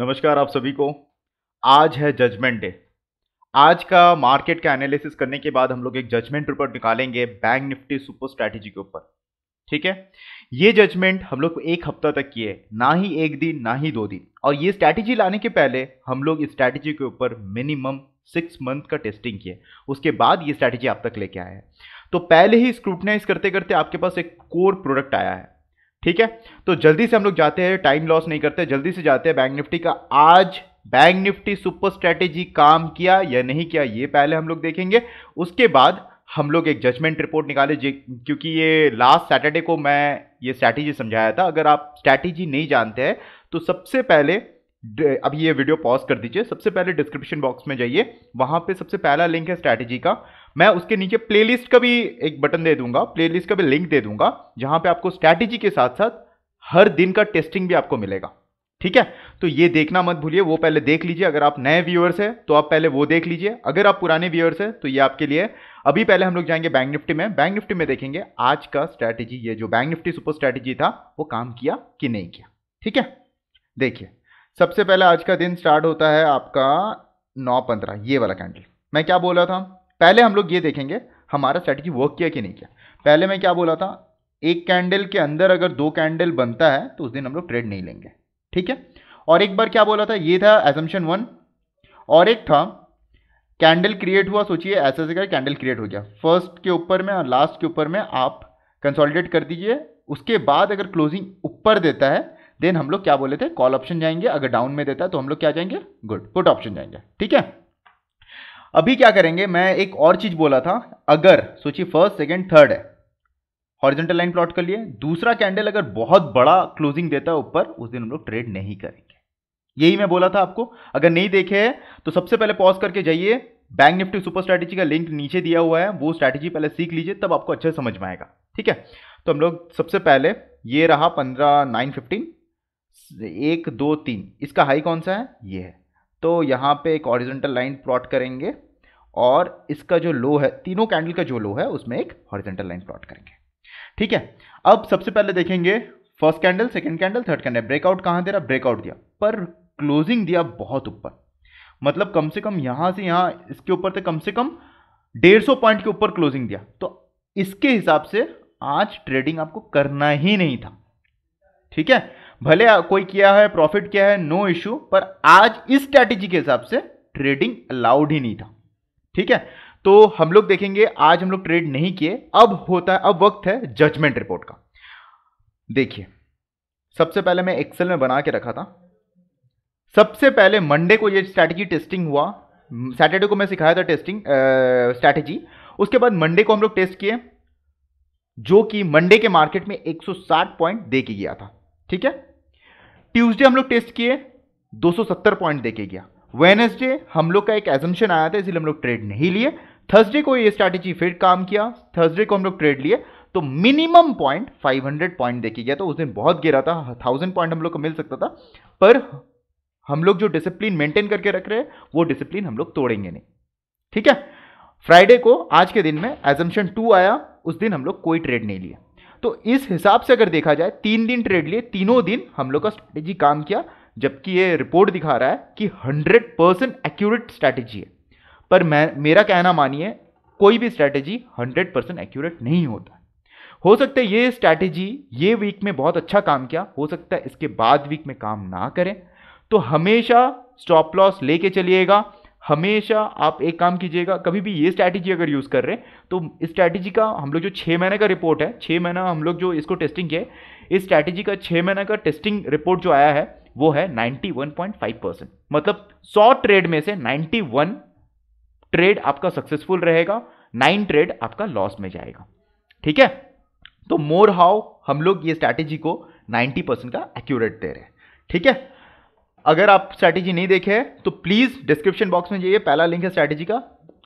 नमस्कार आप सभी को आज है जजमेंट डे आज का मार्केट का एनालिसिस करने के बाद हम लोग एक जजमेंट रिपोर्ट निकालेंगे बैंक निफ्टी सुपर स्ट्रैटेजी के ऊपर ठीक है ये जजमेंट हम लोग एक हफ्ता तक किए ना ही एक दिन ना ही दो दिन और ये स्ट्रैटेजी लाने के पहले हम लोग इस स्ट्रैटेजी के ऊपर मिनिमम सिक्स मंथ का टेस्टिंग किए उसके बाद ये स्ट्रैटेजी आप तक लेके आए हैं तो पहले ही स्क्रूटनाइज करते करते आपके पास एक कोर प्रोडक्ट आया है ठीक है तो जल्दी से हम लोग जाते हैं टाइम लॉस नहीं करते जल्दी से जाते हैं बैंक निफ्टी का आज बैंक निफ्टी सुपर स्ट्रैटेजी काम किया या नहीं किया ये पहले हम लोग देखेंगे उसके बाद हम लोग एक जजमेंट रिपोर्ट निकाले क्योंकि ये लास्ट सैटरडे को मैं ये स्ट्रैटेजी समझाया था अगर आप स्ट्रैटेजी नहीं जानते हैं तो सबसे पहले अभी ये वीडियो पॉज कर दीजिए सबसे पहले डिस्क्रिप्शन बॉक्स में जाइए वहाँ पे सबसे पहला लिंक है स्ट्रैटेजी का मैं उसके नीचे प्लेलिस्ट का भी एक बटन दे दूंगा प्लेलिस्ट का भी लिंक दे दूंगा जहां पे आपको स्ट्रैटेजी के साथ साथ हर दिन का टेस्टिंग भी आपको मिलेगा ठीक है तो ये देखना मत भूलिए वो पहले देख लीजिए अगर आप नए व्यूअर्स हैं तो आप पहले वो देख लीजिए अगर आप पुराने व्यूअर्स हैं तो ये आपके लिए अभी पहले हम लोग जाएंगे बैंक निफ्टी में बैंक निफ्टी में देखेंगे आज का स्ट्रैटेजी ये जो बैंक निफ्टी सुपर स्ट्रैटेजी था वो काम किया कि नहीं किया ठीक है देखिए सबसे पहले आज का दिन स्टार्ट होता है आपका नौ पंद्रह ये वाला कैंडल मैं क्या बोला था पहले हम लोग ये देखेंगे हमारा स्ट्रैटेजी वर्क किया कि नहीं किया पहले मैं क्या बोला था एक कैंडल के अंदर अगर दो कैंडल बनता है तो उस दिन हम लोग ट्रेड नहीं लेंगे ठीक है और एक बार क्या बोला था ये था एजम्पन वन और एक था कैंडल क्रिएट हुआ सोचिए ऐसे ऐसे कर कैंडल क्रिएट हो गया फर्स्ट के ऊपर में और लास्ट के ऊपर में आप कंसोलिडेट कर दीजिए उसके बाद अगर क्लोजिंग ऊपर देता है देन हम लोग क्या बोले थे कॉल ऑप्शन जाएंगे अगर डाउन में देता है तो हम लोग क्या जाएंगे गुड पुट ऑप्शन जाएंगे ठीक है अभी क्या करेंगे मैं एक और चीज बोला था अगर सोचिए फर्स्ट सेकेंड थर्ड है हॉरिजेंटल लाइन प्लॉट कर लिए दूसरा कैंडल अगर बहुत बड़ा क्लोजिंग देता है ऊपर उस दिन हम लोग ट्रेड नहीं करेंगे यही मैं बोला था आपको अगर नहीं देखे है तो सबसे पहले पॉज करके जाइए बैंक निफ्टी सुपर स्ट्रैटेजी का लिंक नीचे दिया हुआ है वो स्ट्रैटेजी पहले सीख लीजिए तब आपको अच्छे समझ में आएगा ठीक है तो हम लोग सबसे पहले ये रहा पंद्रह नाइन फिफ्टीन एक दो तीन इसका हाई कौन सा है ये है तो यहाँ पे एक हॉरिजेंटल लाइन प्लॉट करेंगे और इसका जो लो है तीनों कैंडल का जो लो है उसमें एक हॉरिजेंटल लाइन प्लॉट करेंगे ठीक है अब सबसे पहले देखेंगे first candle second candle third candle breakout कहाँ दे रहा ब्रेकआउट दिया पर क्लोजिंग दिया बहुत ऊपर मतलब कम से कम यहाँ से यहाँ इसके ऊपर तो कम से कम डेढ़ सौ पॉइंट के ऊपर क्लोजिंग दिया तो इसके हिसाब से आज ट्रेडिंग आपको करना ही नहीं था ठीक है भले कोई किया है प्रॉफिट किया है नो इश्यू पर आज इस स्ट्रैटेजी के हिसाब से ट्रेडिंग अलाउड ही नहीं था ठीक है तो हम लोग देखेंगे आज हम लोग ट्रेड नहीं किए अब होता है अब वक्त है जजमेंट रिपोर्ट का देखिए सबसे पहले मैं एक्सेल में बना के रखा था सबसे पहले मंडे को ये स्ट्रैटेजी टेस्टिंग हुआ सैटरडे को मैं सिखाया था टेस्टिंग स्ट्रैटेजी उसके बाद मंडे को हम लोग टेस्ट किए जो कि मंडे के मार्केट में 160 पॉइंट दे के गया था ठीक है ट्यूसडे हम लोग टेस्ट किए 270 पॉइंट देके गया वेनेसडे हम लोग का एक एजम्पन आया था इसलिए हम लोग ट्रेड नहीं लिए थर्सडे को ये स्ट्रैटेजी फिर काम किया थर्सडे को हम लोग ट्रेड लिए तो मिनिमम पॉइंट 500 पॉइंट देके गया तो उस दिन बहुत गिरा था थाउजेंड पॉइंट हम लोग को मिल सकता था पर हम लोग जो डिसिप्लिन मेंटेन करके रख रहे हैं वो डिसिप्लिन हम लोग तोड़ेंगे नहीं ठीक है फ्राइडे को आज के दिन में एजम्पन टू आया उस दिन हम लोग कोई ट्रेड नहीं लिया तो इस हिसाब से अगर देखा जाए तीन दिन ट्रेड लिए तीनों दिन हम लोग का स्ट्रैटेजी काम किया जबकि ये रिपोर्ट दिखा रहा है कि हंड्रेड परसेंट एक्यूरेट स्ट्रैटेजी है पर मैं मेरा कहना मानिए कोई भी स्ट्रैटेजी हंड्रेड परसेंट एक्यूरेट नहीं होता हो सकता है ये स्ट्रैटेजी ये वीक में बहुत अच्छा काम किया हो सकता है इसके बाद वीक में काम ना करें तो हमेशा स्टॉप लॉस लेके चलिएगा हमेशा आप एक काम कीजिएगा कभी भी ये स्ट्रैटेजी अगर यूज़ कर रहे हैं तो इस स्ट्रैटेजी का हम लोग जो छः महीने का रिपोर्ट है छः महीना हम लोग जो इसको टेस्टिंग किया है इस स्ट्रैटेजी का छः महीना का टेस्टिंग रिपोर्ट जो आया है वो है 91.5 परसेंट मतलब 100 ट्रेड में से 91 ट्रेड आपका सक्सेसफुल रहेगा नाइन ट्रेड आपका लॉस में जाएगा ठीक है तो मोर हाउ हम लोग ये स्ट्रैटेजी को 90 परसेंट का एक्यूरेट दे रहे हैं ठीक है अगर आप स्ट्रैटेजी नहीं देखे हैं तो प्लीज़ डिस्क्रिप्शन बॉक्स में जाइए पहला लिंक है स्ट्रैटेजी का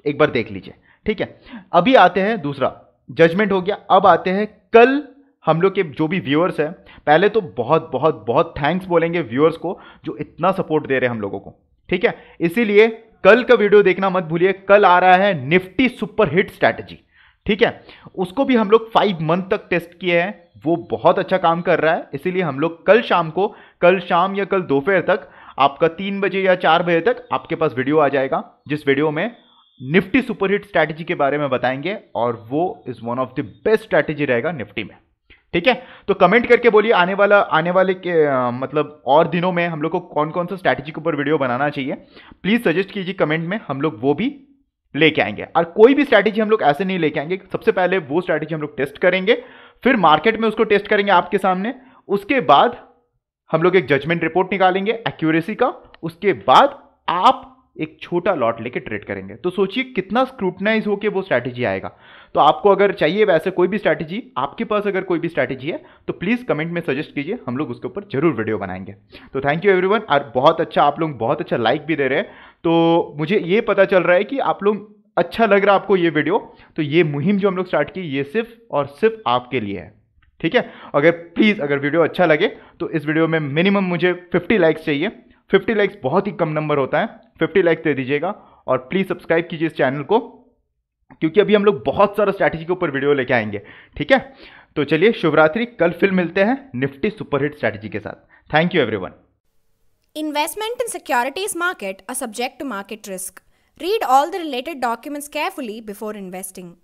एक बार देख लीजिए ठीक है अभी आते हैं दूसरा जजमेंट हो गया अब आते हैं कल हम लोग के जो भी व्यूअर्स हैं पहले तो बहुत बहुत बहुत थैंक्स बोलेंगे व्यूअर्स को जो इतना सपोर्ट दे रहे हैं हम लोगों को ठीक है इसीलिए कल का वीडियो देखना मत भूलिए कल आ रहा है निफ्टी सुपर हिट स्ट्रैटेजी ठीक है उसको भी हम लोग फाइव मंथ तक टेस्ट किए हैं वो बहुत अच्छा काम कर रहा है इसीलिए हम लोग कल शाम को कल शाम या कल दोपहर तक आपका तीन बजे या चार बजे तक आपके पास वीडियो आ जाएगा जिस वीडियो में निफ्टी सुपरहिट स्ट्रैटेजी के बारे में बताएंगे और वो is one of the best strategy रहेगा निफ्टी में ठीक है तो कमेंट करके बोलिए आने वाला आने वाले के आ, मतलब और दिनों में हम लोग को कौन कौन सा स्ट्रैटेजी के ऊपर वीडियो बनाना चाहिए प्लीज़ सजेस्ट कीजिए कमेंट में हम लोग वो भी लेके आएंगे और कोई भी स्ट्रैटेजी हम लोग ऐसे नहीं लेके आएंगे सबसे पहले वो स्ट्रैटेजी हम लोग टेस्ट करेंगे फिर मार्केट में उसको टेस्ट करेंगे आपके सामने उसके बाद हम लोग एक जजमेंट रिपोर्ट निकालेंगे एक्यूरेसी का उसके बाद आप एक छोटा लॉट लेके ट्रेड करेंगे तो सोचिए कितना स्क्रूटनाइज होकर वो स्ट्रैटेजी आएगा तो आपको अगर चाहिए वैसे कोई भी स्ट्रैटेजी आपके पास अगर कोई भी स्ट्रैटेजी है तो प्लीज़ कमेंट में सजेस्ट कीजिए हम लोग उसके ऊपर जरूर वीडियो बनाएंगे तो थैंक यू एवरीवन और बहुत अच्छा आप लोग बहुत अच्छा लाइक भी दे रहे हैं तो मुझे ये पता चल रहा है कि आप लोग अच्छा लग रहा है आपको ये वीडियो तो ये मुहिम जो हम लोग स्टार्ट की ये सिर्फ और सिर्फ आपके लिए है ठीक है अगर प्लीज़ अगर वीडियो अच्छा लगे तो इस वीडियो में मिनिमम मुझे 50 लाइक्स चाहिए 50 लाइक्स बहुत ही कम नंबर होता है 50 लाइक्स दे दीजिएगा और प्लीज़ सब्सक्राइब कीजिए इस चैनल को क्योंकि अभी हम लोग बहुत सारा स्ट्रैटेजी के ऊपर वीडियो लेके आएंगे ठीक है तो चलिए शिवरात्रि कल फिर मिलते हैं निफ्टी सुपरहिट स्ट्रैटेजी के साथ thank you everyone investment in securities market a subject to market risk Read all the related documents carefully before investing.